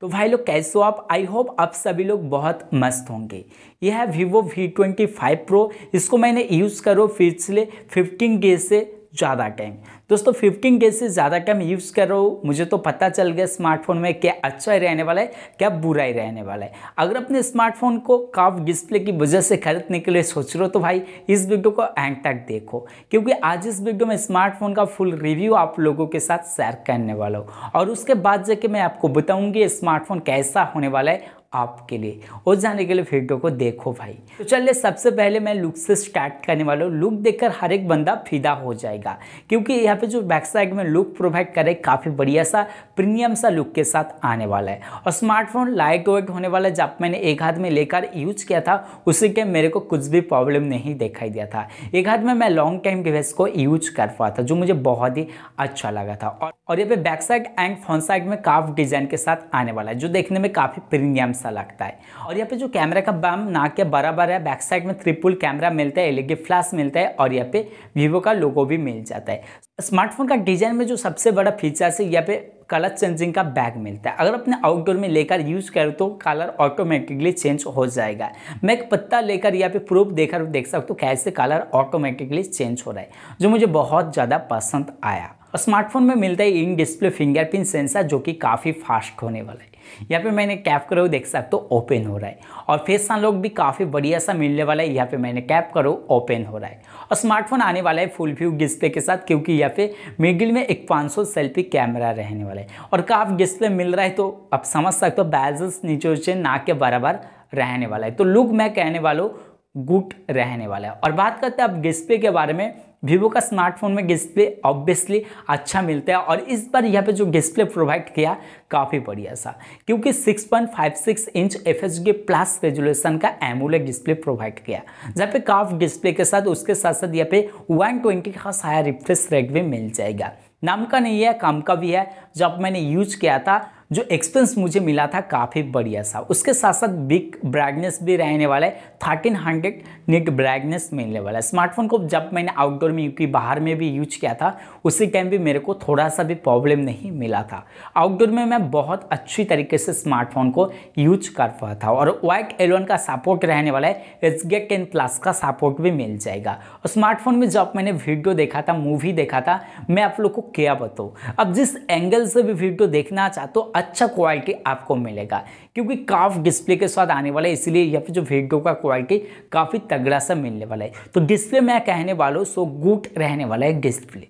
तो भाई लोग कैसे हो आप आई होप आप सभी लोग बहुत मस्त होंगे यह है Vivo V twenty five pro इसको मैंने यूज़ करो पिछले फिफ्टीन डेज से ज़्यादा टाइम दोस्तों फिफ्टीन के से ज़्यादा मैं यूज़ कर हूँ मुझे तो पता चल गया स्मार्टफोन में क्या अच्छा ही रहने वाला है क्या बुरा ही रहने वाला है अगर अपने स्मार्टफोन को काफ डिस्प्ले की वजह से खरीदने के लिए सोच रहे हो तो भाई इस वीडियो को एंड तक देखो क्योंकि आज इस वीडियो में स्मार्टफोन का फुल रिव्यू आप लोगों के साथ शेयर करने वाला हूँ और उसके बाद जाके मैं आपको बताऊँगी स्मार्टफोन कैसा होने वाला है आपके लिए और जाने के लिए वीडियो को देखो भाई तो चलिए सबसे पहले मैं लुक से स्टार्ट करने वाला हूँ लुक देखकर हर एक बंदा फिदा हो जाएगा क्योंकि यह यहाँ पे जो बैक साइड में लुक प्रोवाइड करे काफ़ी बढ़िया सा प्रीमियम सा लुक के साथ आने वाला है और स्मार्टफोन लाइट वेट होने वाला जब मैंने एक हाथ में लेकर यूज किया था उसी के मेरे को कुछ भी प्रॉब्लम नहीं दिखाई दिया था एक हाथ में मैं लॉन्ग टाइम डिवाइस को यूज कर पाया था जो मुझे बहुत ही अच्छा लगा था और और ये पे back side and front side में काफ डिजाइन के साथ आने वाला है जो देखने में काफ़ी प्रीमियम सा लगता है और यहाँ पे जो कैमरा का बैम ना के बराबर है बैक साइड में ट्रिपल कैमरा मिलता है एलईडी फ्लैश मिलता है और यहाँ पे वीवो का लोगो भी मिल जाता है स्मार्टफोन का डिजाइन में जो सबसे बड़ा फीचर्स है यहाँ पे कलर चेंजिंग का बैग मिलता है अगर अपने आउटडोर में लेकर यूज़ करो तो कलर ऑटोमेटिकली चेंज हो जाएगा मैं एक पत्ता लेकर यहाँ फिर प्रूफ देकर देख सकता हूँ कैसे कलर ऑटोमेटिकली चेंज हो रहा है जो मुझे बहुत ज़्यादा पसंद आया स्मार्टफोन में मिलता है इन डिस्प्ले फिंगरप्रिंट सेंसर जो कि काफ़ी फास्ट होने वाला है यहाँ पे मैंने कैप करो देख सकते हो ओपन हो रहा है और फेस अनलॉक भी काफ़ी बढ़िया सा मिलने वाला है यहाँ पे मैंने कैप करो ओपन हो रहा है और स्मार्टफोन आने वाला है फुल व्यू डिस्प्ले के साथ क्योंकि यहाँ पे मिडिल में एक 500 सेल्फी कैमरा रहने वाला है और काफ डिस्प्ले मिल रहा है तो आप समझ सकते हो बैजल्स नीचे ना के बराबर रहने वाला है तो लुक मैं कहने वाला हूँ गुड रहने वाला है और बात करते हैं अब डिस्प्ले के बारे में वीवो का स्मार्टफोन में डिस्प्ले ऑब्वियसली अच्छा मिलता है और इस बार यहाँ पे जो डिस्प्ले प्रोवाइड किया काफ़ी बढ़िया सा क्योंकि 6.56 इंच एफ प्लस रेजुलेशन का एमुलेट डिस्प्ले प्रोवाइड किया जहाँ पे काफ डिस्प्ले के साथ उसके साथ साथ यहाँ पे 120 का हायर रिफ्रेश रेट भी मिल जाएगा नाम का नहीं है काम का भी है जब मैंने यूज किया था जो एक्सपेंस मुझे मिला था काफ़ी बढ़िया सा उसके साथ साथ बिग ब्राइटनेस भी रहने वाला है थर्टीन हंड्रेड नेट ब्राइटनेस मिलने वाला है स्मार्टफोन को जब मैंने आउटडोर में क्योंकि बाहर में भी यूज किया था उसी टाइम भी मेरे को थोड़ा सा भी प्रॉब्लम नहीं मिला था आउटडोर में मैं बहुत अच्छी तरीके से स्मार्टफोन को यूज कर पाया था और वाइट एलवन का सपोर्ट रहने वाला है एच गे टेन प्लस का सपोर्ट भी मिल जाएगा और स्मार्टफोन में जब मैंने वीडियो देखा था मूवी देखा था मैं आप लोग को क्या बताऊँ अब जिस एंगल से भी वीडियो देखना चाहता हो अच्छा क्वालिटी आपको मिलेगा क्योंकि काफ डिस्प्ले के साथ आने वाला है इसलिए यहाँ पे जो वीडियो का क्वालिटी काफ़ी तगड़ा सा मिलने वाला है तो डिस्प्ले मैं कहने वाला हूँ सो गुड रहने वाला है डिस्प्ले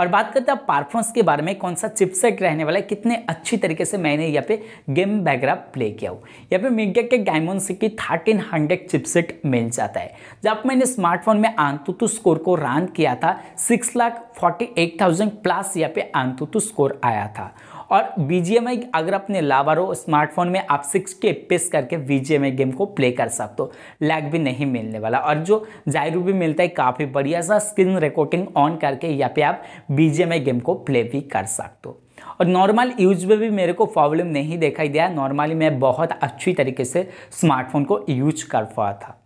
और बात करते हैं परफॉर्मेंस के बारे में कौन सा चिपसेट रहने वाला है कितने अच्छी तरीके से मैंने यहाँ पे गेम वगैरह प्ले किया हो यहाँ पे मीडिया के डायमोन की थर्टीन हंड्रेड चिपसेट मिल जाता है जब मैंने स्मार्टफोन में आंतुतु स्कोर को रन किया था six lakh forty eight thousand plus यहाँ पे आंतुतु स्कोर आया था और बीजीएमआई अगर अपने लावा हो स्मार्टफोन में आप सिक्स के पिस करके बीजीएमआई गेम को प्ले कर सकते हो लैग भी नहीं मिलने वाला और जो जायरू भी मिलता है काफ़ी बढ़िया सा स्क्रीन रिकॉर्डिंग ऑन करके या पे आप बीजीएमआई गेम को प्ले भी कर सकते हो और नॉर्मल यूज में भी मेरे को प्रॉब्लम नहीं दिखाई दिया नॉर्मली मैं बहुत अच्छी तरीके से स्मार्टफोन को यूज कर पाया था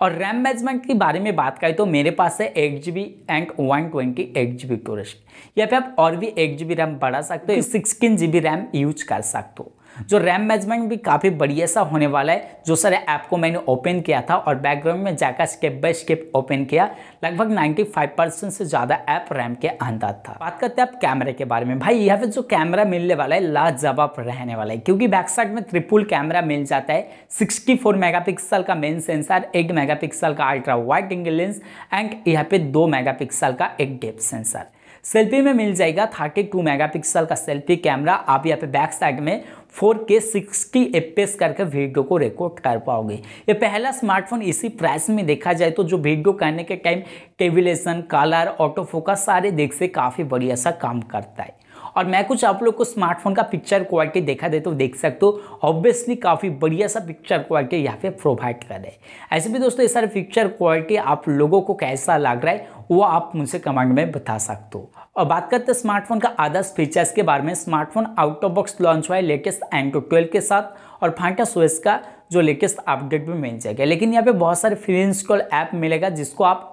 और रैम मैनेजमेंट के बारे में बात करें तो मेरे पास है eight G B and one twenty eight G B storage या फिर आप और भी एट जी बी रैम बढ़ा सकते हो sixteen G B RAM use कर सकते हो जो रैम मैनेजमेंट भी काफ़ी बढ़िया सा होने वाला है जो सर ऐप को मैंने ओपन किया था और बैकग्राउंड में जाकर स्केप बाई स्केप ओपन किया लगभग 95 परसेंट से ज़्यादा ऐप रैम के अंदर था बात करते हैं आप कैमरे के बारे में भाई यहाँ पे जो कैमरा मिलने वाला है लाजवाब रहने वाला है क्योंकि बैक साइड में ट्रिपल कैमरा मिल जाता है सिक्सटी फोर का मेन सेंसर एक मेगा का ultra wide angle lens and यहाँ पे दो मेगा का एक डेप सेंसर सेल्फी में मिल जाएगा 32 मेगापिक्सल का सेल्फी कैमरा आप यहाँ पे बैक साइड में फोर के सिक्सटी एफ करके वीडियो को रिकॉर्ड कर पाओगे ये पहला स्मार्टफोन इसी प्राइस में देखा जाए तो जो वीडियो करने के टाइम टेबलेसन कलर ऑटो फोकस सारे देख से काफ़ी बढ़िया सा काम करता है और मैं कुछ आप लोग को स्मार्टफोन का पिक्चर क्वालिटी देखा दे तो देख सकते हो ऑब्वियसली काफ़ी बढ़िया सा पिक्चर क्वालिटी यहाँ पे प्रोवाइड कर रहे ऐसे भी दोस्तों ये सारे पिक्चर क्वालिटी आप लोगों को कैसा लग रहा है वो आप मुझसे कमेंट में बता सकते हो और बात करते हैं स्मार्टफोन का आदर्श फीचर्स के बारे में smartphone out of box launch हुआ है लेटेस्ट एंड्रॉइड ट्वेल्व के साथ और फांटा सोएस का जो लेटेस्ट अपडेट भी मिल जाएगा लेकिन यहाँ पे बहुत सारे फ्री इंस्टॉल ऐप मिलेगा जिसको आप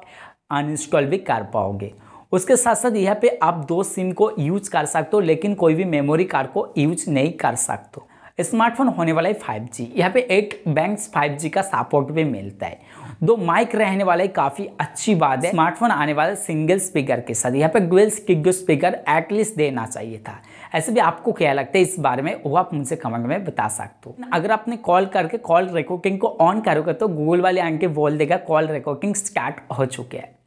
अनइंस्टॉल भी कर पाओगे उसके साथ साथ यहाँ पे आप दो सिम को यूज कर सकते हो लेकिन कोई भी मेमोरी कार्ड को यूज नहीं कर सकते हो स्मार्टफोन होने वाला है 5G यहाँ पे एट बैंक्स 5G का सपोर्ट भी मिलता है दो माइक रहने वाले काफ़ी अच्छी बात है स्मार्टफोन आने वाले सिंगल स्पीकर के साथ यहाँ पे ग्वेल किगो स्पीकर एटलीस्ट देना चाहिए था ऐसे भी आपको क्या लगता है इस बारे में वो आप मुझे कमेंट में बता सकते हो अगर आपने कॉल करके कॉल रिकॉर्डिंग को ऑन करोगे तो गूगल वाले आके बोल देगा कॉल रिकॉर्डिंग स्टार्ट हो चुके हैं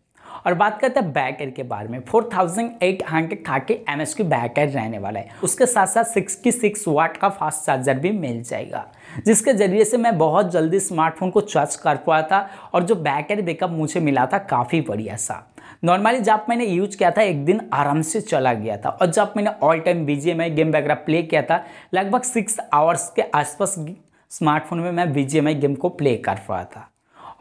और बात करते हैं बैक एयर के बारे में four thousand eight hundred thirty M S की बैक एयर रहने वाला है उसके साथ साथ सिक्सटी सिक्स वाट का फास्ट चार्जर भी मिल जाएगा जिसके ज़रिए से मैं बहुत जल्दी स्मार्टफोन को चार्ज कर पाया था और जो बैक एयर बैकअप मुझे मिला था काफ़ी बढ़िया सा नॉर्मली जब मैंने यूज किया था एक दिन आराम से चला गया था और जब मैंने ऑल टाइम में गेम वगैरह प्ले किया था लगभग सिक्स आवर्स के आसपास स्मार्टफोन में मैं बी गेम को प्ले कर पाया था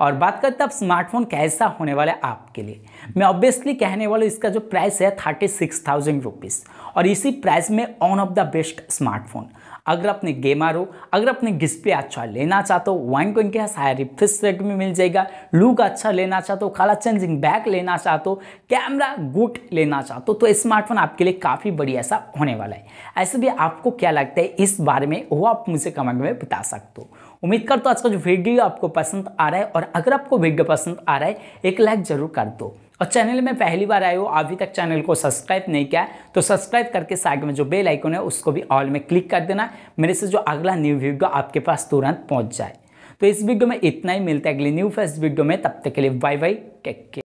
और बात करते हैं अब स्मार्टफोन कैसा होने वाला है आपके लिए मैं ऑब्वियसली कहने वाला इसका जो प्राइस है थर्टी सिक्स थाउजेंड रुपीज़ और इसी प्राइस में one of the best smartphone अगर अपने गेमर हो अगर अपने गिस्पे अच्छा लेना चाहते हो वाइन को इनके यहाँ हायर रिफ्रेश रेट में मिल जाएगा लुक अच्छा लेना चाहते हो कलर चेंजिंग बैक लेना चाहते हो कैमरा गुड लेना चाहते हो तो स्मार्टफोन आपके लिए काफ़ी बढ़िया ऐसा होने वाला है ऐसे भी आपको क्या लगता है इस बारे में वो आप मुझे कमेंट में बता सकते हो उम्मीद करता हूँ आज का जो वीडियो आपको पसंद आ रहा है और अगर आपको वीडियो पसंद आ रहा है एक लाइक जरूर कर दो और चैनल में पहली बार आए हो अभी तक चैनल को सब्सक्राइब नहीं किया तो सब्सक्राइब करके साइड में जो बेल आइकन है उसको भी ऑल में क्लिक कर देना मेरे से जो अगला न्यू वीडियो आपके पास तुरंत पहुँच जाए तो इस वीडियो में इतना ही मिलता है अगले न्यू फर्स्ट वीडियो में तब तक के लिए बाय बाय टेक केयर